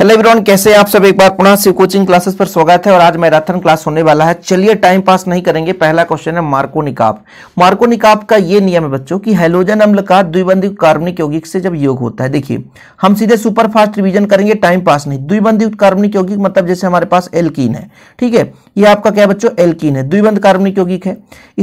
hello everyone कैसे आप सब एक बार पुनः से कोचिंग क्लासेस पर स्वागत है और आज मैराथन क्लास होने वाला है चलिए टाइम पास नहीं करेंगे पहला क्वेश्चन है मार्को निकाप मार्को निकाप का ये नियम है बच्चों कि हेलोजन अम्ल का द्विबंधी कार्बनिक यौगिक से जब योग होता है देखिए हम सीधे सुपर फास्ट रिविजन करेंगे टाइम पास नहीं द्विबंधी कार्बनिक यौगिक मतलब जैसे हमारे पास एल्कीन है ठीक है ये आपका क्या बच्चों एल्कीन है द्विबंध कार्बनिक यौगिक है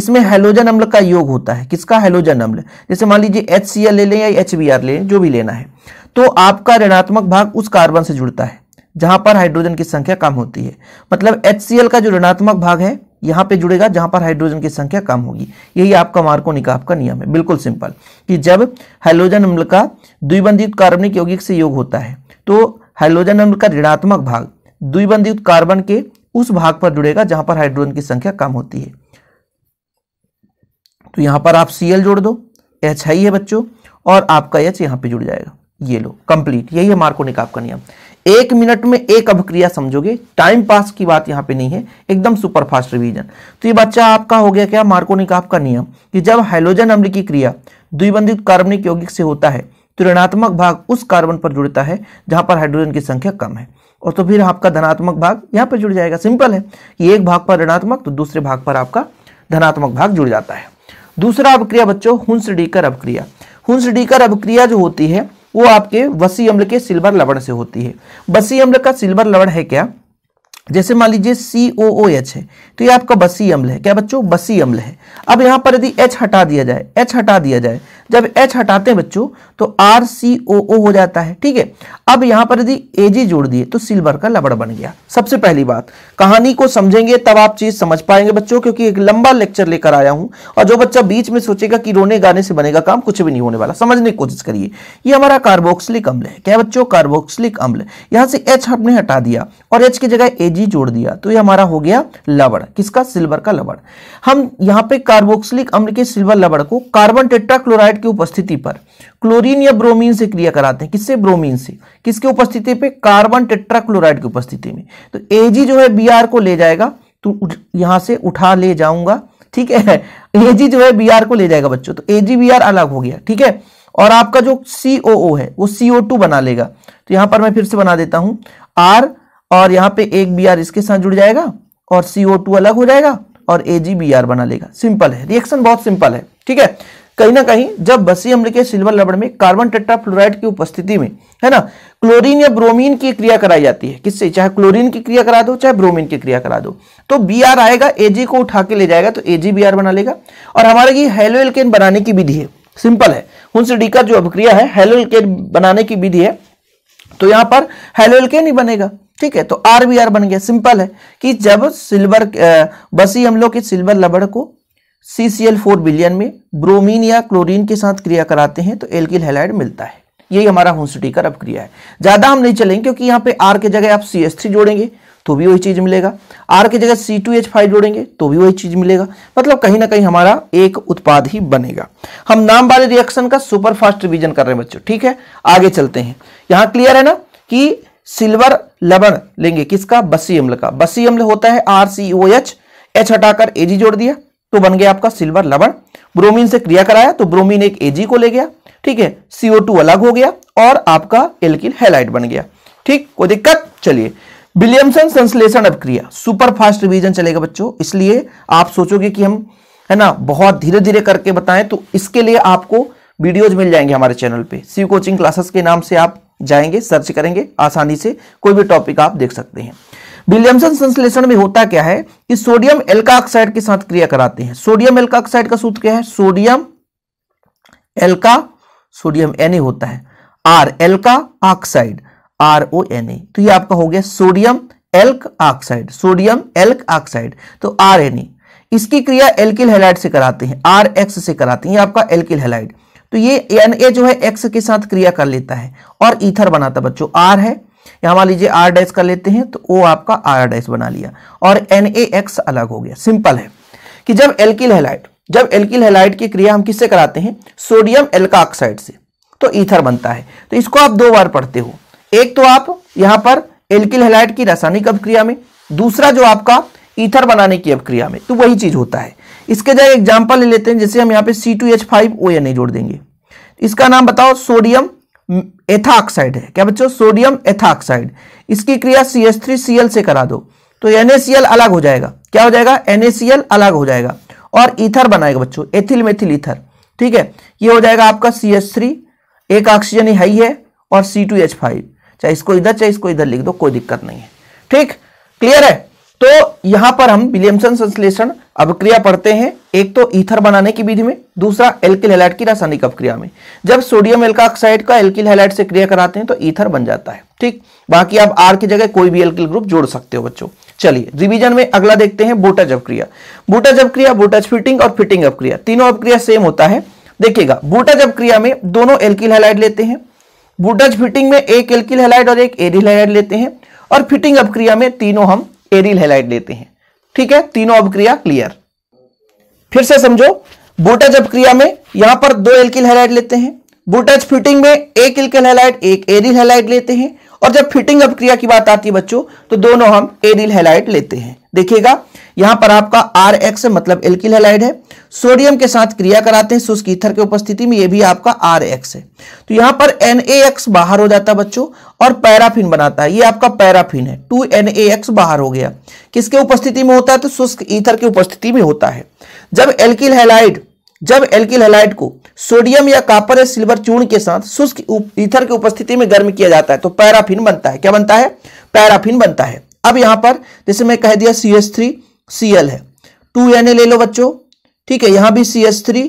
इसमें हेलोजन अम्ल का योग होता है किसका हेलोजन अम्ल जैसे मान लीजिए एच ले लें या एच ले जो भी लेना है तो आपका ऋणात्मक भाग उस कार्बन से जुड़ता है जहां पर हाइड्रोजन की संख्या कम होती है मतलब एच का जो ऋणात्मक भाग है यहां पे जुड़ेगा जहां पर हाइड्रोजन की संख्या कम होगी यही आपका मार्को निकाप का नियम है बिल्कुल सिंपल कि जब हाइड्रोजन अम्ल का द्विबंधित कार्बनिक यौगिक से योग होता है तो हाइड्रोजन अम्ल का ऋणात्मक भाग द्विबंधित कार्बन के उस भाग पर जुड़ेगा जहां पर हाइड्रोजन की संख्या कम होती है तो यहां पर आप सीएल जोड़ दो एच है बच्चों और आपका एच यहाँ पर जुड़ जाएगा ये लो कंप्लीट यही है मार्को निकाब का नियम एक मिनट में एक अभिक्रिया समझोगे टाइम पास की बात यहां पे नहीं है एकदम सुपरफास्ट रिवीजन तो ये बच्चा आपका हो गया क्या मार्को निकाब का नियम कि जब हाइलोजन अम्ल की क्रिया द्विबंधित कार्बनिक यौगिक से होता है तो ऋणात्मक भाग उस कार्बन पर जुड़ता है जहां पर हाइड्रोजन की संख्या कम है और तो फिर आपका धनात्मक भाग यहाँ पर जुड़ जाएगा सिंपल है कि एक भाग पर ऋणात्मक तो दूसरे भाग पर आपका धनात्मक भाग जुड़ जाता है दूसरा अभिक्रिया बच्चों हुंस डीकर अभिक्रिया हुंस डीकर अभिक्रिया जो होती है वो आपके वसी अम्ल के सिल्वर लवण से होती है बसी अम्ल का सिल्वर लवण है क्या जैसे मान लीजिए सी ओ ओ एच है तो ये आपका बसी अम्ल है क्या बच्चों बसी अम्ल है अब यहां पर यदि एच हटा दिया जाए एच हटा दिया जाए जब एच हटाते हैं बच्चों तो आर सी ओ ओ हो जाता है ठीक है अब यहां पर यदि ए जी जोड़ दिए तो सिल्वर का लबड़ बन गया सबसे पहली बात कहानी को समझेंगे तब आप चीज समझ पाएंगे बच्चों क्योंकि एक लंबा लेक्चर लेकर आया हूं और जो बच्चा बीच में सोचेगा कि रोने गाने से बनेगा काम कुछ भी नहीं होने वाला समझने की कोशिश करिए यह हमारा कार्बोक्सलिक अम्ल है क्या बच्चों कार्बोक्सलिक अम्ल यहां से एच हमने हटा दिया और एच की जगह ए जी जोड़ दिया तो ये हमारा हो गया लबड़ किसका सिल्वर का लबड़ हम यहां पे कार्बोक्सलिक अम्ल के सिल्वर लबड़ को कार्बन टेट्राक्लोराइड फैट की उपस्थिति पर क्लोरीन या ब्रोमीन से क्रिया कराते हैं किससे ब्रोमीन से किसके उपस्थिति पे कार्बन टेट्राक्लोराइड की उपस्थिति में तो एजी जो है बी को ले जाएगा तो यहां से उठा ले जाऊंगा ठीक है एजी जो है बी को ले जाएगा बच्चों तो एजी बी अलग हो गया ठीक है और आपका जो सी है वो सी बना लेगा तो यहां पर मैं फिर से बना देता हूं आर और यहां पर एक बी इसके साथ जुड़ जाएगा और सी अलग हो जाएगा और ए बना लेगा सिंपल है रिएक्शन बहुत सिंपल है ठीक है कहीं ना कहीं जब बसी अम्ल के सिल्वर लवण में कार्बन टेट्राफ्लोराइड की उपस्थिति में है ना क्लोरीन या ब्रोमीन की क्रिया कराई जाती है किससे चाहे क्लोरीन की क्रिया करा दो चाहे ब्रोमीन की क्रिया करा दो तो बी आर आएगा एजी को उठा के ले जाएगा तो एजी बी आर बना लेगा और हमारे की हेलो एल्केन बनाने की विधि है सिंपल है उनसे डी का जो अभिक्रिया है हेलो एल्केन बनाने की विधि है तो यहां पर हेलो एल्केन ही बनेगा ठीक है तो आर बी आर बन गया सिंपल है कि जब सिल्वर बसी अम्लों के सिल्वर लबड़ को CCl4 फोर बिलियन में ब्रोमीन या क्लोरीन के साथ क्रिया कराते हैं तो एल्किल हेलाइड मिलता है यही हमारा होन्सिटी का रब क्रिया है ज़्यादा हम नहीं चलेंगे क्योंकि यहाँ पे आर के जगह आप सी एस थ्री जोड़ेंगे तो भी वही चीज़ मिलेगा आर के जगह सी टू एच फाइव जोड़ेंगे तो भी वही चीज़ मिलेगा मतलब कहीं ना कहीं हमारा एक उत्पाद ही बनेगा हम नाम वाले रिएक्शन का सुपर फास्ट रिविजन कर रहे हैं बच्चों ठीक है आगे चलते हैं यहाँ क्लियर है ना कि सिल्वर लबन लेंगे किसका बसी अम्ल का बसी अम्ल होता है R C O H H हटाकर एजी जोड़ दिया तो बन गया आपका सिल्वर लवण ब्रोमीन से क्रिया कराया तो ब्रोमीन एक एजी को ले गया ठीक है सीओ टू अलग हो गया और आपका एल्किल हेलाइट बन गया ठीक कोई दिक्कत चलिए विलियमसन संश्लेषण अपक्रिया सुपर फास्ट रिवीजन चलेगा बच्चों इसलिए आप सोचोगे कि हम है ना बहुत धीरे धीरे करके बताएं तो इसके लिए आपको वीडियोज मिल जाएंगे हमारे चैनल पे सी कोचिंग क्लासेस के नाम से आप जाएंगे सर्च करेंगे आसानी से कोई भी टॉपिक आप देख सकते हैं विलियमसन संश्लेषण में होता क्या है कि सोडियम एल्का ऑक्साइड के साथ क्रिया कराते हैं सोडियम एल्का ऑक्साइड का सूत्र क्या है सोडियम एल्का सोडियम एन होता है are एल्का oxide R O N ए तो ये आपका हो गया sodium elk oxide sodium elk oxide तो आर एन ए इसकी क्रिया एल्किल हेलाइड से कराते हैं आर एक्स से कराते हैं आपका एल्किल हेलाइड तो ये एन ए जो है एक्स के साथ क्रिया कर लेता है और ईथर बनाता बच्चों आर है यहां मान लीजिए आर डैश कर लेते हैं तो वो आपका आर डैश बना लिया और एन ए एक्स अलग हो गया सिंपल है कि जब एल्किल हेलाइट जब एल्किल हेलाइट की क्रिया हम किससे कराते हैं सोडियम एल्का ऑक्साइड से तो ईथर बनता है तो इसको आप दो बार पढ़ते हो एक तो आप यहां पर एल्किल हेलाइट की रासायनिक अभिक्रिया में दूसरा जो आपका ईथर बनाने की अभिक्रिया में तो वही चीज होता है इसके जगह एग्जाम्पल ले लेते हैं जैसे हम यहाँ पे C two H five O N A जोड़ देंगे इसका नाम बताओ सोडियम एथाक्साइड है क्या बच्चों सोडियम एथाक्साइड इसकी क्रिया C S three C L से करा दो तो एनएसीएल अलग हो जाएगा क्या हो जाएगा एनएसीएल अलग हो जाएगा और ईथर बनाएगा बच्चों एथिल मेथिल ईथर ठीक है ये हो जाएगा आपका सी एस थ्री एक ऑक्सीजन हाई है और सी टू एच फाइव चाहे इसको इधर चाहे इसको इधर लिख दो कोई दिक्कत नहीं है ठीक क्लियर है तो यहां पर हम विलियमसन संश्लेषण अभिक्रिया पढ़ते हैं एक तो ईथर बनाने की विधि में दूसरा एल्किल हेलाइट की रासायनिक अभिक्रिया में जब सोडियम एल्का ऑक्साइड का एल्किल हेलाइट से क्रिया कराते हैं तो ईथर बन जाता है ठीक बाकी आप आर की जगह कोई भी एल्किल ग्रुप जोड़ सकते हो बच्चों चलिए रिवीजन में अगला देखते हैं बोटज अपक्रिया बोटज अपक्रिया बोटज फिटिंग और फिटिंग अपक्रिया तीनों अपक्रिया सेम होता है देखिएगा बोटज अपक्रिया में दोनों एल्किल हेलाइट लेते हैं बोटज फिटिंग में एक एल्किल हेलाइट और एक एरिल हेलाइट लेते हैं और फिटिंग अपक्रिया में तीनों हम एरिल हेलाइट लेते हैं ठीक है तीनों अभिक्रिया क्लियर फिर से समझो बोटेज अभिक्रिया में यहां पर दो एल्किल हेलाइट लेते हैं बोटेज फिटिंग में एक एल्किल हेलाइट एक एरिल हेलाइट लेते हैं और जब फिटिंग अपक्रिया की बात आती है बच्चों तो दोनों हम एरिल हेलाइड लेते हैं देखिएगा यहां पर आपका आर एक्स मतलब एल्किल हेलाइड है सोडियम के साथ क्रिया कराते हैं शुष्क ईथर के उपस्थिति में यह भी आपका आर एक्स है तो यहां पर एन बाहर हो जाता है बच्चों और पैराफिन बनाता है ये आपका पैराफिन है टू एन बाहर हो गया किसके उपस्थिति में होता है तो शुष्क ईथर की उपस्थिति में होता है जब एल्किल हेलाइड जब एल्किल हेलाइट को सोडियम या कापर या सिल्वर चूर्ण के साथ शुष्क ईथर की उपस्थिति में गर्म किया जाता है तो पैराफिन बनता है क्या बनता है पैराफिन बनता है अब यहां पर जैसे मैं कह दिया C S three C L है टू एन ए ले लो बच्चों ठीक है यहां भी C S three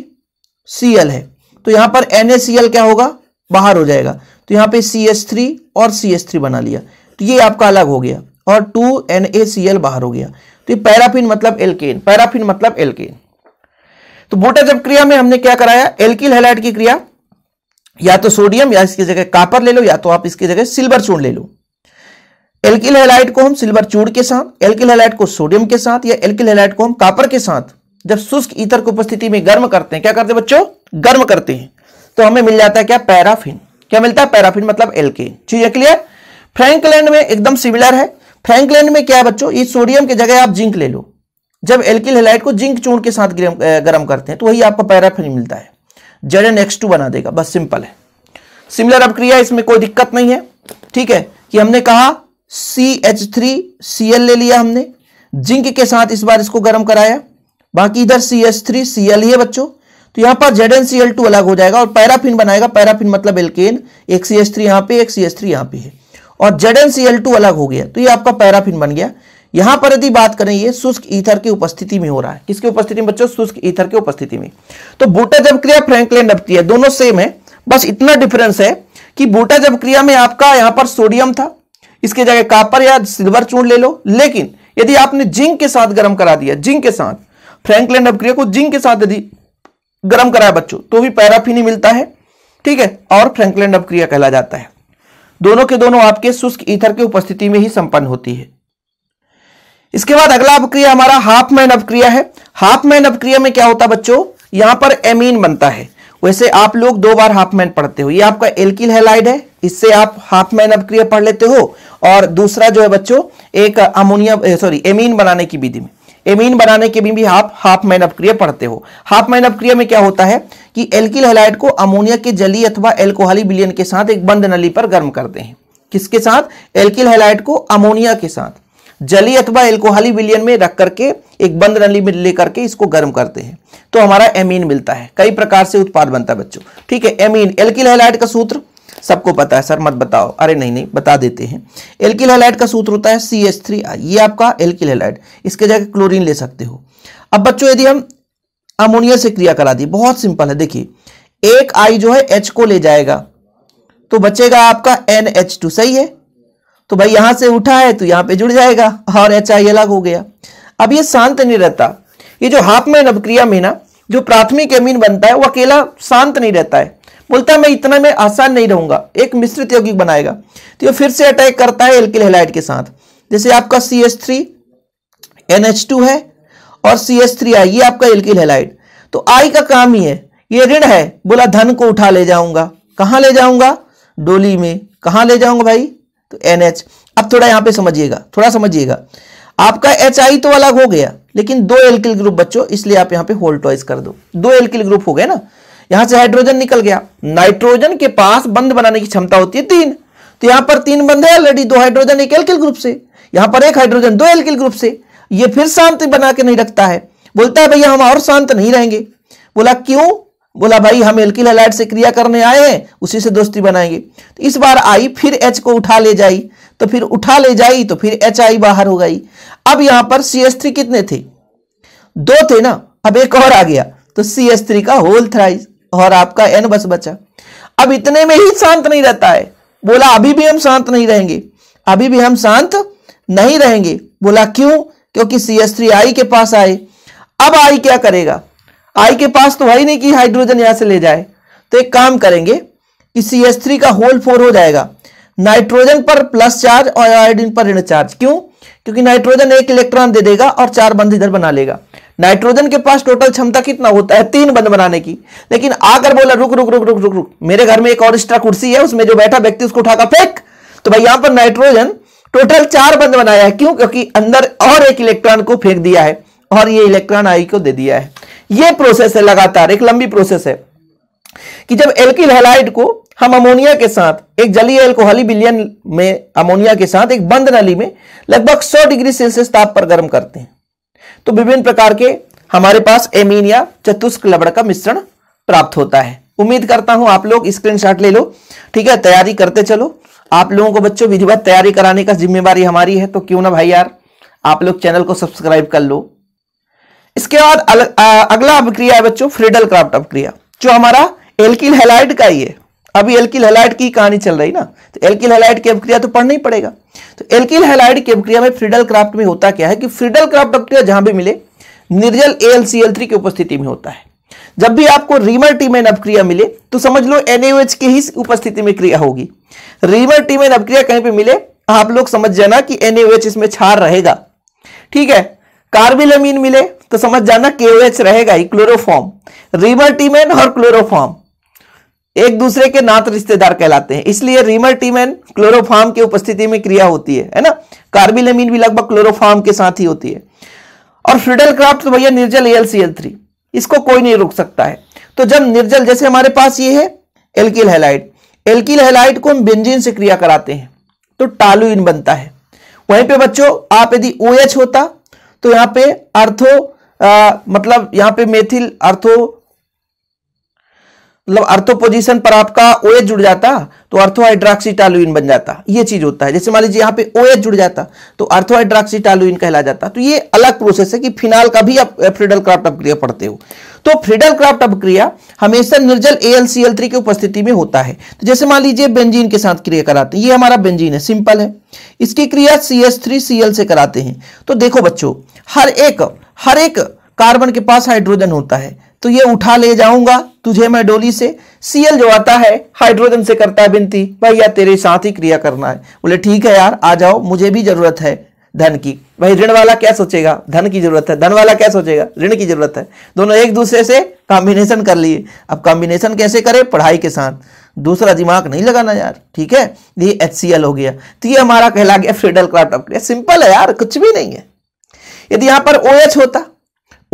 C L है तो यहां पर एन ए सी एल क्या होगा बाहर हो जाएगा तो यहां पे सी एस थ्री और सी एस थ्री बना लिया तो ये आपका अलग हो गया और two N A C L बाहर हो गया तो ये पैराफिन मतलब एल्केन पैराफिन मतलब एल्केन तो बोटा जब क्रिया में हमने क्या कराया एल्किल हेलाइट की क्रिया या तो सोडियम या इसकी जगह कापर ले लो या तो आप इसकी जगह सिल्वर चूर्ण ले लो एल्किल हेलाइट को हम सिल्वर चूड़ के साथ एल्किल हेलाइट को सोडियम के साथ या एल्किल हेलाइट को हम कापर के साथ जब शुष्क ईथर की उपस्थिति में गर्म करते हैं क्या करते हैं बच्चों गर्म करते हैं तो हमें मिल जाता है क्या पैराफिन क्या मिलता है पैराफिन मतलब एलके चीजें क्लियर फ्रैंकलैंड में एकदम सिमिलर है फ्रैंकलैंड में क्या है बच्चों इस सोडियम की जगह आप जिंक ले लो जब एल्किल हेलाइट को जिंक चूर्ण के साथ गर्म करते हैं तो वही आपको पैराफिन मिलता है जेड एन एक्स टू बना देगा बस सिंपल है सिमिलर अपक्रिया इसमें कोई दिक्कत नहीं है ठीक है कि हमने कहा C H three C L ले लिया हमने जिंक के साथ इस बार इसको गर्म कराया बाकी इधर C H three C L ही है बच्चों तो यहां पर Z N C L two अलग हो जाएगा और पैराफिन बनाएगा पैराफिन मतलब एल्केन एक सी एच थ्री यहां पर एक सी एच थ्री यहां पर है और Z N C L two अलग हो गया तो ये आपका पैराफिन बन गया यहां पर यदि बात करें ये शुष्क ईथर की उपस्थिति में हो रहा है किसकी उपस्थिति में बच्चों शुष्क ईथर की उपस्थिति में तो बूटा जब क्रिया फ्रेंकलैंड है दोनों सेम है बस इतना डिफरेंस है कि बूटा जब क्रिया में आपका यहां पर सोडियम था इसके जगह कापर या सिल्वर चूर्ण ले लो लेकिन यदि आपने जिंक के साथ गर्म करा दिया जिंक के साथ फ्रेंकलैंड अभिक्रिया को जिंक के साथ यदि गर्म कराया बच्चों तो भी पैराफिन ही मिलता है ठीक है और फ्रेंकलैंड अपक्रिया कहला जाता है दोनों के दोनों आपके शुष्क ईथर की उपस्थिति में ही संपन्न होती है इसके बाद अगला अपक्रिया हमारा हाफ मैन अपक्रिया है हाफ मैन अपक्रिया में क्या होता है बच्चों यहां पर एमीन बनता है वैसे आप लोग दो बार हाफ मैन पढ़ते हो ये आपका एल्किल हेलाइड है इससे आप हाफ मैन अपक्रिया पढ़ लेते हो और दूसरा जो है बच्चों एक अमोनिया सॉरी एमीन बनाने की विधि में एमीन बनाने के भी, भी आप हाफ मैन अपक्रिया पढ़ते हो हाफ मैन अपक्रिया में क्या होता है कि एल्किल हेलाइड को अमोनिया के जली अथवा एल्कोहली बिलियन के साथ एक बंद नली पर गर्म करते हैं किसके साथ एल्किल हेलाइड को अमोनिया के साथ जली अथवा एल्कोहली विलियन में रख करके एक बंद नली में लेकर के इसको गर्म करते हैं तो हमारा एमीन मिलता है कई प्रकार से उत्पाद बनता है बच्चों ठीक है एमीन एल्किल हेलाइट का सूत्र सबको पता है सर मत बताओ अरे नहीं नहीं बता देते हैं एल्किल हेलाइट का सूत्र होता है सी एच थ्री आई ये आपका एल्किल हेलाइट इसके जगह क्लोरीन ले सकते हो अब बच्चों यदि हम अमोनिया से क्रिया करा दी बहुत सिंपल है देखिए एक आई जो है एच को ले जाएगा तो बचेगा आपका एन एच टू सही है तो भाई यहां से उठा है तो यहां पे जुड़ जाएगा और एच आई अलग हो गया अब ये शांत नहीं रहता ये जो हाफ में नवक्रिया में ना जो प्राथमिक अमीन बनता है वो अकेला शांत नहीं रहता है बोलता है मैं इतना में आसान नहीं रहूंगा एक मिश्रित यौगिक बनाएगा तो ये फिर से अटैक करता है एल्किल हेलाइट के साथ जैसे आपका C H three N H two है और सी एच थ्री आई ये आपका एल्किल हेलाइट तो आई का काम ही है ये ऋण है बोला धन को उठा ले जाऊंगा कहां ले जाऊंगा डोली में कहां ले जाऊंगा भाई तो एन एच अब थोड़ा यहां पे समझिएगा थोड़ा समझिएगा आपका एच आई तो अलग हो गया लेकिन दो एल्किल ग्रुप बच्चों इसलिए आप यहां पे होल टॉइस कर दो दो एल्किल ग्रुप हो गए ना यहां से हाइड्रोजन निकल गया नाइट्रोजन के पास बंद बनाने की क्षमता होती है तीन तो यहां पर तीन बंद है ऑलरेडी दो हाइड्रोजन एक एल्किल ग्रुप से यहां पर एक हाइड्रोजन दो एल्किल ग्रुप से यह फिर शांत बना के नहीं रखता है बोलता है भैया हम और शांत नहीं रहेंगे बोला क्यों बोला भाई हम एल्किल हैलाइड से क्रिया करने आए हैं उसी से दोस्ती बनाएंगे तो इस बार आई फिर एच को उठा ले जाई तो फिर उठा ले जाई तो फिर एच आई बाहर हो गई अब यहां पर सी एस थ्री कितने थे दो थे ना अब एक और आ गया तो सी एस थ्री का होल थ्राइज और आपका एन बस बचा अब इतने में ही शांत नहीं रहता है बोला अभी भी हम शांत नहीं रहेंगे अभी भी हम शांत नहीं रहेंगे बोला क्यों क्योंकि सी एस थ्री आई के पास आए अब आई क्या करेगा आई के पास तो है ही नहीं कि हाइड्रोजन यहां से ले जाए तो एक काम करेंगे इसी सी एस थ्री का होल फोर हो जाएगा नाइट्रोजन पर प्लस चार्ज और आयोडीन पर ऋण चार्ज क्यों क्योंकि नाइट्रोजन एक इलेक्ट्रॉन दे देगा और चार बंद इधर बना लेगा नाइट्रोजन के पास टोटल क्षमता कितना होता है तीन बंद बनाने की लेकिन आकर बोला रुक रुक रुक रुक रुक रुक मेरे घर में एक और एक्स्ट्रा कुर्सी है उसमें जो बैठा व्यक्ति उसको उठाकर फेंक तो भाई यहां पर नाइट्रोजन टोटल चार बंद बनाया है क्यों क्योंकि अंदर और एक इलेक्ट्रॉन को फेंक दिया है और ये इलेक्ट्रॉन आई को दे दिया है यह प्रोसेस है लगातार एक लंबी प्रोसेस है कि जब एल्किल हेलाइड को हम अमोनिया के साथ एक जलीय एल्कोहली बिलियन में अमोनिया के साथ एक बंद नली में लगभग 100 डिग्री सेल्सियस ताप पर गर्म करते हैं तो विभिन्न प्रकार के हमारे पास एमीन या चतुष्क लवण का मिश्रण प्राप्त होता है उम्मीद करता हूं आप लोग स्क्रीनशॉट ले लो ठीक है तैयारी करते चलो आप लोगों को बच्चों विधिवत तैयारी कराने का जिम्मेवारी हमारी है तो क्यों ना भाई यार आप लोग चैनल को सब्सक्राइब कर लो इसके बाद अगला अभिक्रिया है बच्चों फ्रिडल क्राफ्ट अभिक्रिया जो हमारा एल्किल हेलाइड का ही है अभी एल्किल हेलाइड की कहानी चल रही ना तो एल्किल हेलाइड की अभिक्रिया तो पढ़ना ही पड़ेगा तो एल्किल हेलाइड की अभिक्रिया में फ्रिडल क्राफ्ट में होता क्या है कि फ्रिडल क्राफ्ट अभिक्रिया जहां भी मिले निर्जल एल की उपस्थिति में होता है जब भी आपको रीमर टीमेन अभिक्रिया मिले तो समझ लो एनएच के ही उपस्थिति में क्रिया होगी रीमर टीमेन अभिक्रिया कहीं पे मिले आप लोग समझ जाना कि एनएच इसमें छार रहेगा ठीक है कार्बिलमीन मिले तो समझ जाना केओएच रहेगा ही क्लोरोफॉर्म रिमर टीमेन और क्लोरोफॉर्म एक दूसरे के नात रिश्तेदार कहलाते हैं इसलिए रिमर टीमेन क्लोरोफॉर्म की उपस्थिति में क्रिया होती है है ना कार्बिलेमिन भी लगभग क्लोरोफॉर्म के साथ ही होती है और फ्रिडल क्राफ्ट तो भैया निर्जल एल थ्री इसको कोई नहीं रोक सकता है तो जब निर्जल जैसे हमारे पास ये है एल्किल हेलाइट एल्किल हेलाइट को हम बेंजीन से क्रिया कराते हैं तो टालुइन बनता है वहीं पे बच्चों आप यदि ओ OH होता तो यहां पे अर्थो आ, मतलब यहाँ पे मेथिल अर्थो मतलब अर्थो पोजिशन पर आपका ओ जुड़ जाता तो अर्थो बन जाता ये चीज होता है जैसे मान लीजिए यहाँ पे ओ जुड़ जाता तो अर्थो कहला जाता तो ये अलग प्रोसेस है कि फिनाल का भी आप फ्रीडल क्राफ्ट अपक्रिया पढ़ते हो तो फ्रीडल क्राफ्ट अपक्रिया हमेशा निर्जल ए की उपस्थिति में होता है तो जैसे मान लीजिए बेंजीन के साथ क्रिया कराते हैं ये हमारा बेंजीन है सिंपल है इसकी क्रिया C S three C L से कराते हैं तो देखो बच्चों हर एक हर एक कार्बन के पास हाइड्रोजन होता है तो ये उठा ले जाऊंगा तुझे मैं डोली से सीएल जो आता है हाइड्रोजन से करता है बिनती भाई यार तेरे साथ ही क्रिया करना है बोले ठीक है यार आ जाओ मुझे भी जरूरत है धन की भाई ऋण वाला क्या सोचेगा धन की जरूरत है धन वाला क्या सोचेगा ऋण की जरूरत है दोनों एक दूसरे से कॉम्बिनेशन कर लिए अब कॉम्बिनेशन कैसे करें पढ़ाई के साथ दूसरा दिमाग नहीं लगाना यार ठीक है ये एच हो गया तो ये हमारा कहला गया फ्रीडल क्राफ्ट क्रिया सिंपल है यार कुछ भी नहीं है यदि यहां पर ओ OH होता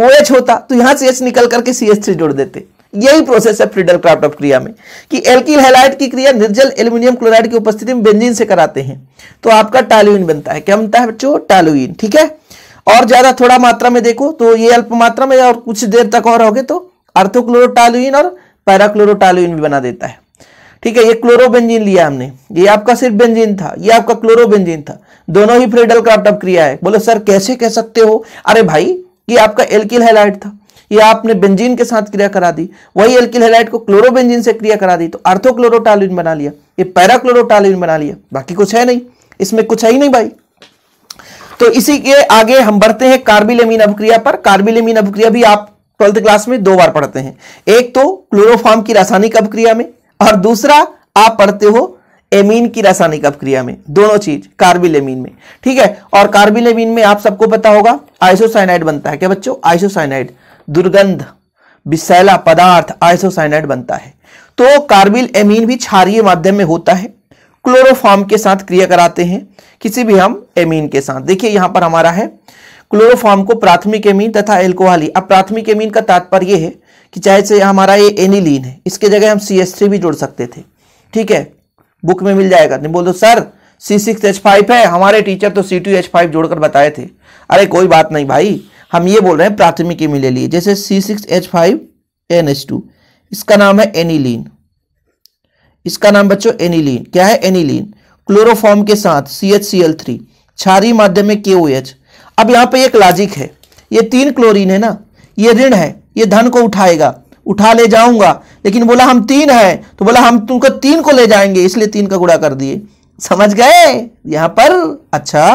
OH होता तो यहां से H निकल करके सी एच थ्री जोड़ देते यही प्रोसेस है फ्रीडल क्राफ्ट ऑफ क्रिया में कि एल्किल हैलाइड की क्रिया निर्जल एल्युमिनियम क्लोराइड की उपस्थिति में बेंजीन से कराते हैं तो आपका टालुइन बनता है क्या बनता है बच्चों टालुइन ठीक है और ज्यादा थोड़ा मात्रा में देखो तो ये अल्प मात्रा में और कुछ देर तक और होगे तो अर्थोक्लोरोटालुइन और पैराक्लोरोटालुइन भी बना देता है ठीक है ये क्लोरोबेंजीन लिया हमने ये आपका सिर्फ बेंजीन था ये आपका क्लोरोबेंजीन था दोनों ही फ्रीडल क्राफ्ट ऑफ क्रिया है बोलो सर कैसे कह सकते हो अरे भाई ये आपका एल्किल हेलाइट था ये आपने बेंजीन के साथ क्रिया करा दी वही एल्किल हेलाइट को क्लोरोबेंजीन से क्रिया करा दी तो अर्थोक्लोरोटालिन बना लिया ये पैराक्लोरोटालिन बना लिया बाकी कुछ है नहीं इसमें कुछ है ही नहीं भाई तो इसी के आगे हम बढ़ते हैं कार्बिलेमिन अभिक्रिया पर कार्बिलेमिन अभिक्रिया भी आप ट्वेल्थ क्लास में दो बार पढ़ते हैं एक तो क्लोरोफॉर्म की रासायनिक अभिक्रिया में और दूसरा आप पढ़ते हो एमीन की रासायनिक अपक्रिया में दोनों चीज कार्बिल एमीन में ठीक है और कार्बिल एमीन में आप सबको पता होगा आइसोसाइनाइड बनता है क्या बच्चों आइसोसाइनाइड दुर्गंध विशैला पदार्थ आइसोसाइनाइड बनता है तो कार्बिल एमीन भी क्षारिय माध्यम में होता है क्लोरोफॉर्म के साथ क्रिया कराते हैं किसी भी हम एमीन के साथ देखिए यहां पर हमारा है क्लोरोफॉर्म को प्राथमिक एमीन तथा एल्कोहली अब प्राथमिक एमीन का तात्पर्य यह है कि चाहे से हमारा ये एनिलीन है इसके जगह हम सी भी जोड़ सकते थे ठीक है बुक में मिल जाएगा नहीं बोल दो sir C six H five है हमारे टीचर तो सी टू एच फाइव जोड़कर बताए थे अरे कोई बात नहीं भाई हम ये बोल रहे हैं प्राथमिकी में ले लिए जैसे C six H five N H two इसका नाम है एनीलिन इसका नाम बच्चों एनिलीन क्या है एनीलिन क्लोरोफॉर्म के साथ C H C L three छारी माध्यम में के ओ एच अब यहाँ पे एक लॉजिक है ये तीन क्लोरीन है ना ये ऋण है ये धन को उठाएगा उठा ले जाऊंगा लेकिन बोला हम तीन है तो बोला हम तुमको तीन को ले जाएंगे इसलिए तीन का गुड़ा कर दिए समझ गए यहां पर अच्छा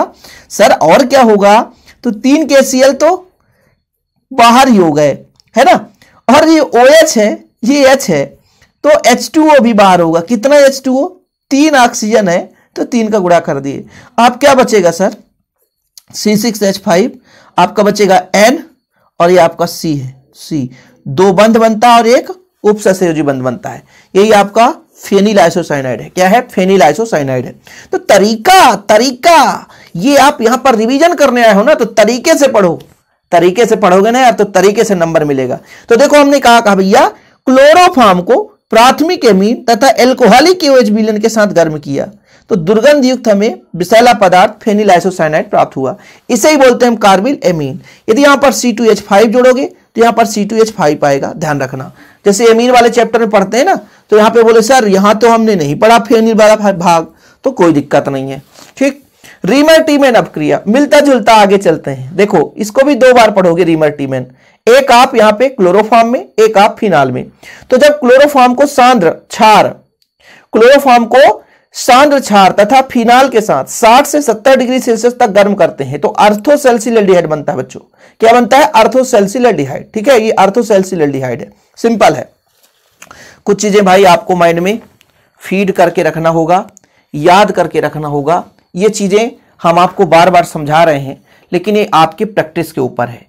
सर और क्या होगा तो तीन के सी एल तो बाहर ही हो गए है ना और ये ओ एच है ये एच है तो एच टू ओ भी बाहर होगा कितना एच टू ओ तीन ऑक्सीजन है तो तीन का गुड़ा कर दिए आप क्या बचेगा sir C six H five आपका बचेगा एन और ये आपका सी है सी दो बंध बनता है और एक उप ससेजी बनता है यही आपका फेनिल आइसोसाइनाइड है क्या है फेनिल आइसोसाइनाइड है तो तरीका तरीका ये आप यहां पर रिवीजन करने आए हो ना तो तरीके से पढ़ो तरीके से पढ़ोगे ना यार तो तरीके से नंबर मिलेगा तो देखो हमने कहा कहा भैया क्लोरोफार्म को प्राथमिक एमीन तथा एल्कोहलिक के साथ गर्म किया तो दुर्गंध युक्त हमें विषैला पदार्थ फेनिल आइसोसाइनाइड प्राप्त हुआ इसे ही बोलते हैं हम कार्बिल एमीन यदि यहाँ पर सी टू एच फाइव जोड़ोगे तो यहाँ पर सी टू एच फाइव आएगा ध्यान रखना जैसे एमीन वाले चैप्टर में पढ़ते हैं ना तो यहाँ पे बोले सर यहाँ तो हमने नहीं पढ़ा फेनिल वाला भाग तो कोई दिक्कत नहीं है ठीक रीमर टीमेन अपक्रिया मिलता जुलता आगे चलते हैं देखो इसको भी दो बार पढ़ोगे रीमर टीमेन एक आप यहाँ पे क्लोरोफॉर्म में एक आप फिनाल में तो जब क्लोरोफॉर्म को सांद्र क्षार क्लोरोफॉर्म को सांद्र छार तथा फिनाल के साथ 60 से 70 डिग्री सेल्सियस तक गर्म करते हैं तो अर्थोसेल्सिल एल्डिहाइड बनता है बच्चों क्या बनता है अर्थोसेल्सिल एल्डिहाइड ठीक है ये अर्थोसेल्सिल एल्डिहाइड है सिंपल है कुछ चीजें भाई आपको माइंड में फीड करके रखना होगा याद करके रखना होगा ये चीजें हम आपको बार बार समझा रहे हैं लेकिन ये आपके प्रैक्टिस के ऊपर है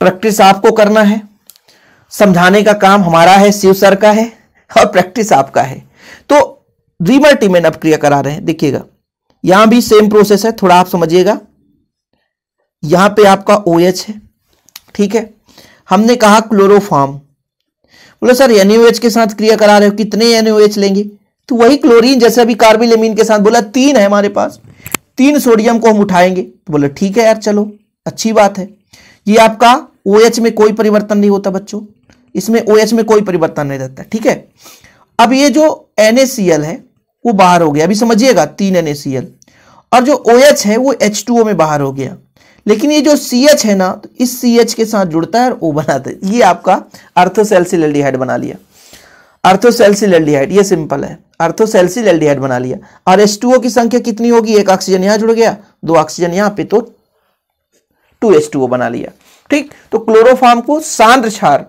प्रैक्टिस आपको करना है समझाने का काम हमारा है शिव सर का है और प्रैक्टिस आपका है तो रीमर टीमेंट क्रिया करा रहे हैं देखिएगा यहां भी सेम प्रोसेस है थोड़ा आप समझिएगा यहां पे आपका ओ OH है ठीक है हमने कहा क्लोरोफार्म बोलो सर OH के साथ क्रिया करा रहे हो कितने एनओ OH लेंगे तो वही क्लोरीन जैसे अभी कार्बिलेमिन के साथ बोला तीन है हमारे पास तीन सोडियम को हम उठाएंगे तो बोले ठीक है यार चलो अच्छी बात है ये आपका ओ OH में कोई परिवर्तन नहीं होता बच्चों इसमें ओ OH में कोई परिवर्तन नहीं रहता ठीक है अब ये जो एनएसीएल है वो बाहर हो गया अभी समझिएगा तीन एन और जो ओ OH है वो एच में बाहर हो गया लेकिन ये जो सी एच है ना तो इस सी एच के साथ जुड़ता है और ओ बनाता है ये आपका अर्थोसेल्सिल एल्डिहाइड बना लिया अर्थोसेल्सिल एल्डिहाइड ये सिंपल है अर्थोसेल्सिल एल्डिहाइड बना लिया और एस टू ओ की संख्या कितनी होगी एक ऑक्सीजन यहां जुड़ गया दो ऑक्सीजन यहां पे तो टू एस टू ओ बना लिया ठीक तो क्लोरोफार्म को सांद्र क्षार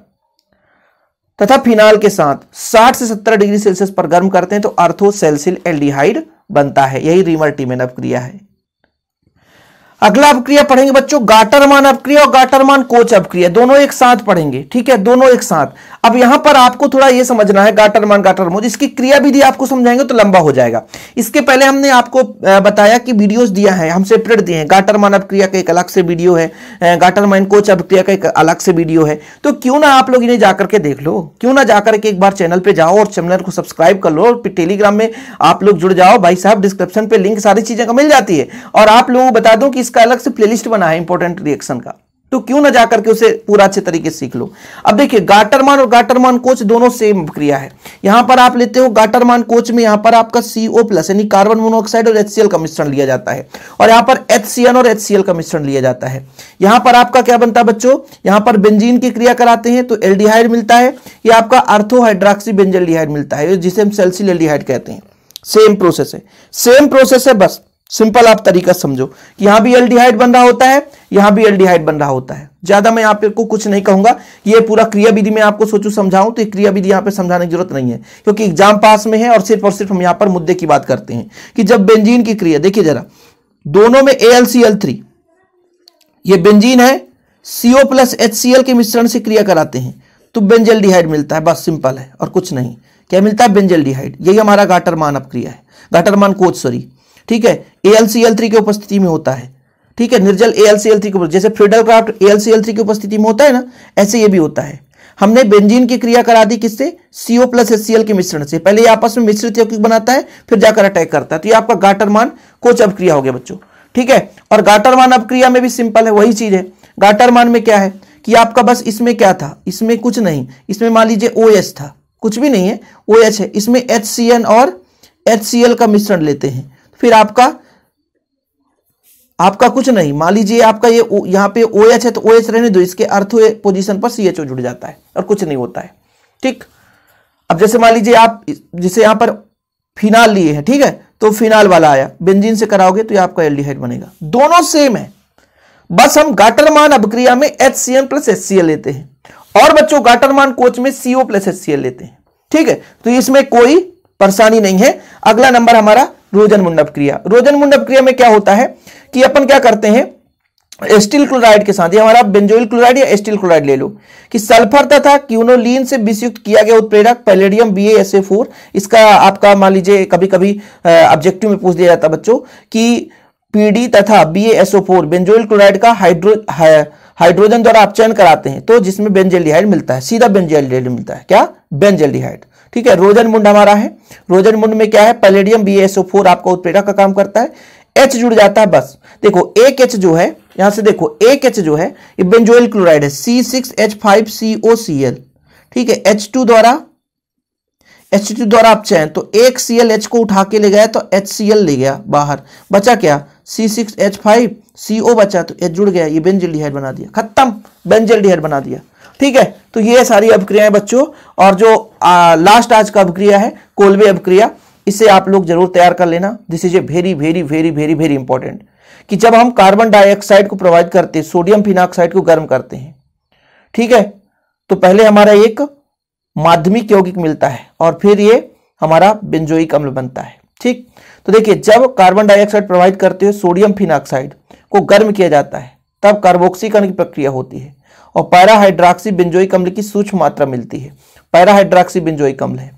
तथा फिनाल के साथ 60 से 70 डिग्री सेल्सियस पर गर्म करते हैं तो अर्थोसेल्सिल एल्डिहाइड बनता है यही रिमर टीमेन क्रिया है अगला अपक्रिया पढ़ेंगे बच्चों गाटरमान अपक्रिया और गाटरमान कोच अपक्रिया दोनों एक साथ पढ़ेंगे ठीक है दोनों एक साथ अब यहां पर आपको थोड़ा यह समझना है गाटरमान गाटरमोज इसकी क्रिया विधि आपको समझाएंगे तो लंबा हो जाएगा इसके पहले हमने आपको बताया कि वीडियोस दिया है हम सेपरेट दिए हैं गाटरमान अपक्रिया का एक अलग से वीडियो है गाटरमान कोच अपक्रिया का एक अलग से वीडियो है तो क्यों ना आप लोग इन्हें जाकर के देख लो क्यों ना जाकर के एक बार चैनल पर जाओ और चैनल को सब्सक्राइब कर लो और टेलीग्राम में आप लोग जुड़ जाओ भाई साहब डिस्क्रिप्शन पर लिंक सारी चीजें मिल जाती है और आप लोगों को बता दो कि इसका अलग से प्लेलिस्ट बना है इंपॉर्टेंट रिएक्शन का तो क्यों ना जाकर के उसे पूरा अच्छे तरीके से सीख लो अब देखिए गाटरमान और गाटरमान कोच दोनों सेम क्रिया है यहां पर आप लेते हो गाटरमान कोच में यहां पर आपका सीओ प्लस यानी कार्बन मोनोऑक्साइड और एचसीएल का मिश्रण लिया जाता है और यहां पर एचसीएन और एचसीएल का मिश्रण लिया जाता है यहां पर आपका क्या बनता है बच्चों यहां पर बेंजीन की क्रिया कराते हैं तो एल्डिहाइड मिलता है यह आपका अर्थोहाइड्राक्सी बेंजल मिलता है जिसे हम सेल्सिल एल्डिहाइड कहते हैं सेम प्रोसेस है सेम प्रोसेस है बस सिंपल आप तरीका समझो कि यहां भी एल्डिहाइड बन रहा होता है यहां भी एल्डिहाइड बन रहा होता है ज्यादा मैं आपको कुछ नहीं कहूंगा ये पूरा क्रिया विधि में आपको सोचू समझाऊं तो क्रिया विधि यहाँ पे समझाने की जरूरत नहीं है क्योंकि एग्जाम पास में है और सिर्फ और सिर्फ हम यहां पर मुद्दे की बात करते हैं कि जब बेंजीन की क्रिया देखिए जरा दोनों में A L C L three ये बेंजीन है CO plus H C L के मिश्रण से क्रिया कराते हैं तो बेंजल मिलता है बस सिंपल है और कुछ नहीं क्या मिलता है बेंजल यही हमारा गाटरमान अपक्रिया है गाटरमान कोच सॉरी ठीक है एएलसीएल थ्री की उपस्थिति में होता है ठीक है निर्जल एलसीएल थ्री के जैसे फ्रीडल क्राफ्ट एल थ्री की उपस्थिति में होता है ना ऐसे ये भी होता है हमने बेंजीन की क्रिया करा दी किससे सीओ प्लस एस के मिश्रण से पहले ये आपस में मिश्रित यौगिक बनाता है फिर जाकर अटैक करता है तो ये आपका गाटरमान कोच अपक्रिया हो गया बच्चों ठीक है और गाटरमान अपक्रिया में भी सिंपल है वही चीज है गाटरमान में क्या है कि आपका बस इसमें क्या था इसमें कुछ नहीं इसमें मान लीजिए ओ था कुछ भी नहीं है ओ है इसमें एच और एच का मिश्रण लेते हैं फिर आपका आपका कुछ नहीं मान लीजिए आपका ये यहां पे ओ एच है तो ओ एच रहने दो इसके अर्थ पोजिशन पर सी जुड़ जाता है और कुछ नहीं होता है ठीक अब जैसे मान लीजिए आप जैसे यहां पर फिनाल लिए हैं ठीक है तो फिनाल वाला आया बेंजीन से कराओगे तो ये आपका एल्डिहाइड बनेगा दोनों सेम है बस हम गाटरमान अभिक्रिया में H C N plus H C L लेते हैं और बच्चों गाटरमान कोच में CO plus H C L लेते हैं ठीक है तो इसमें कोई परेशानी नहीं है अगला नंबर हमारा रोजन मुंडप क्रिया रोजन मुंडप क्रिया में क्या होता है कि अपन क्या करते हैं एस्टिल क्लोराइड के साथ ये हमारा बेंजोइल क्लोराइड या एस्टिल क्लोराइड ले लो कि सल्फर तथा क्यूनोलिन से विषयुक्त किया गया उत्प्रेरक पैलेडियम बी फोर इसका आपका मान लीजिए कभी कभी ऑब्जेक्टिव में पूछ दिया जाता बच्चों कि पीडी तथा बी फोर बेंजोइल क्लोराइड का हाइड्रो हाइड्रोजन द्वारा अपचयन कराते हैं तो जिसमें बेंजेल्डिहाइड मिलता है सीधा बेंजेल्डिहाइड मिलता है क्या बेंजेल्डिहाइड ठीक है रोजन मुंड हमारा है रोजन मुंड में क्या है पैलेडियम बी आपका उत्प्रेरक का काम करता है एच जुड़ जाता है बस देखो एक एच जो है यहां से देखो एक एच जो है बेंजोइल क्लोराइड है C six H five C O C L ठीक है एच टू द्वारा एच टू द्वारा आप चाहें तो एक सी एल एच को उठा के ले गया तो एच सी एल ले गया बाहर बचा क्या C six H five C O बचा तो एच जुड़ गया ये बेंजल डिहाइड बना दिया खत्म बेंजल डिहाइड बना दिया ठीक है तो ये सारी अभिक्रियाएं बच्चों और जो आ, लास्ट आज का अभिक्रिया है कोलवे अभिक्रिया इसे आप लोग जरूर तैयार कर लेना this is a very very very very very important कि जब हम कार्बन डाइऑक्साइड को प्रोवाइड करते हैं सोडियम फिनाक्साइड को गर्म करते हैं ठीक है तो पहले हमारा एक माध्यमिक यौगिक मिलता है और फिर ये हमारा बेंजोइक अम्ल बनता है ठीक तो देखिए जब कार्बन डाइऑक्साइड प्रोवाइड करते हुए सोडियम फिनाक्साइड को गर्म किया जाता है तब कार्बोक्सीकरण की प्रक्रिया होती है और पैराहाइड्राक्सी बिंजोई अम्ल की सूक्ष्म मात्रा मिलती है पैराहाइड्राक्सी बिंजोई अम्ल है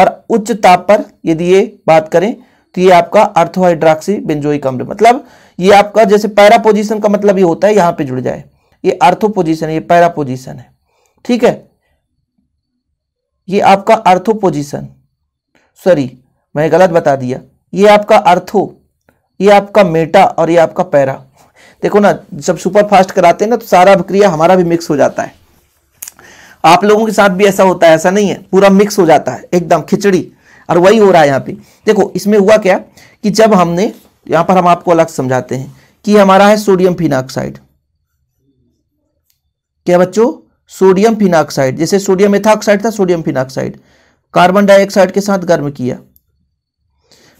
और उच्च ताप पर यदि ये बात करें तो ये आपका अर्थोहाइड्राक्सी बिंजोई अम्ल मतलब ये आपका जैसे पैरा पोजिशन का मतलब ये होता है यहां पर जुड़ जाए ये अर्थो पोजिशन है ये पैरा पोजिशन है ठीक है ये आपका अर्थो पोजिशन सॉरी मैंने गलत बता दिया ये आपका अर्थो ये आपका मेटा और ये आपका पैरा देखो ना जब सुपर फास्ट कराते हैं ना तो सारा प्रक्रिया हमारा भी मिक्स हो जाता है आप लोगों के साथ भी ऐसा होता है ऐसा नहीं है पूरा मिक्स हो जाता है एकदम खिचड़ी और वही हो रहा है यहाँ पे देखो इसमें हुआ क्या कि जब हमने यहाँ पर हम आपको अलग समझाते हैं कि हमारा है सोडियम फिनाक्साइड क्या बच्चों सोडियम फिनाक्साइड जैसे सोडियम एथाक्साइड था सोडियम फिनाक्साइड कार्बन डाइऑक्साइड के साथ गर्म किया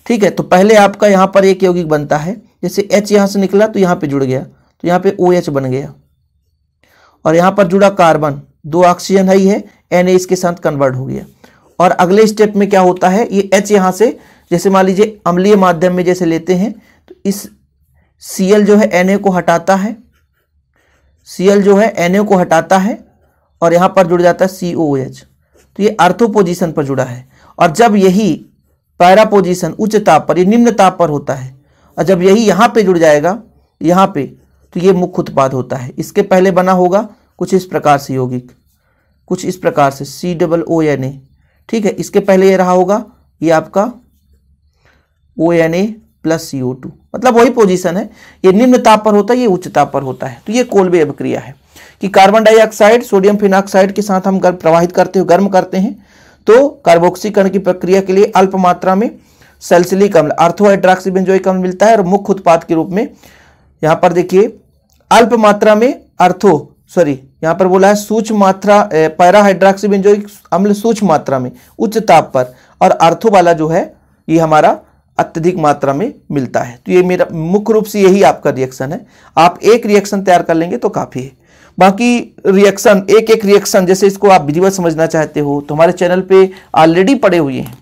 ठीक है तो पहले आपका यहां पर एक यौगिक बनता है जैसे एच यहां से निकला तो यहां पे जुड़ गया तो यहां पे ओ OH एच बन गया और यहां पर जुड़ा कार्बन दो ऑक्सीजन है ही है एन इसके साथ कन्वर्ट हो गया और अगले स्टेप में क्या होता है ये एच यहां से जैसे मान लीजिए अम्लीय माध्यम में जैसे लेते हैं तो इस सी जो है एन को हटाता है सी जो है एन को हटाता है और यहां पर जुड़ जाता है सी ओ एच तो ये अर्थो पर जुड़ा है और जब यही पैरा पोजिशन उच्च ताप पर निम्न ताप पर होता है और जब यही यहाँ पे जुड़ जाएगा यहाँ पे तो ये मुख्य उत्पाद होता है इसके पहले बना होगा कुछ इस प्रकार से यौगिक कुछ इस प्रकार से सी डबल ओ एन ए ठीक है इसके पहले ये रहा होगा ये आपका O N A plus C O two मतलब वही पोजीशन है ये निम्न ताप पर होता है ये उच्च ताप पर होता है तो ये कोलबे अभिक्रिया है कि कार्बन डाइऑक्साइड सोडियम फिनाक्साइड के साथ हम गर्म प्रवाहित करते हैं गर्म करते हैं तो कार्बोक्सीकरण की प्रक्रिया के लिए अल्प मात्रा में सेल्सिलिक अम्ल अर्थो बेंजोइक अम्ल मिलता है और मुख्य उत्पाद के रूप में यहाँ पर देखिए अल्प मात्रा में अर्थो सॉरी यहाँ पर बोला है सूक्ष्म मात्रा पैरा बेंजोइक अम्ल सूक्ष्म मात्रा में उच्च ताप पर और अर्थो वाला जो है ये हमारा अत्यधिक मात्रा में मिलता है तो ये मेरा मुख्य रूप से यही आपका रिएक्शन है आप एक रिएक्शन तैयार कर लेंगे तो काफ़ी है बाकी रिएक्शन एक एक रिएक्शन जैसे इसको आप विधिवत समझना चाहते हो तो हमारे चैनल पे ऑलरेडी पड़े हुए हैं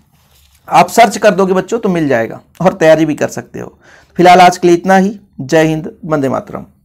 आप सर्च कर दोगे बच्चों तो मिल जाएगा और तैयारी भी कर सकते हो फिलहाल आज के लिए इतना ही जय हिंद वंदे मातरम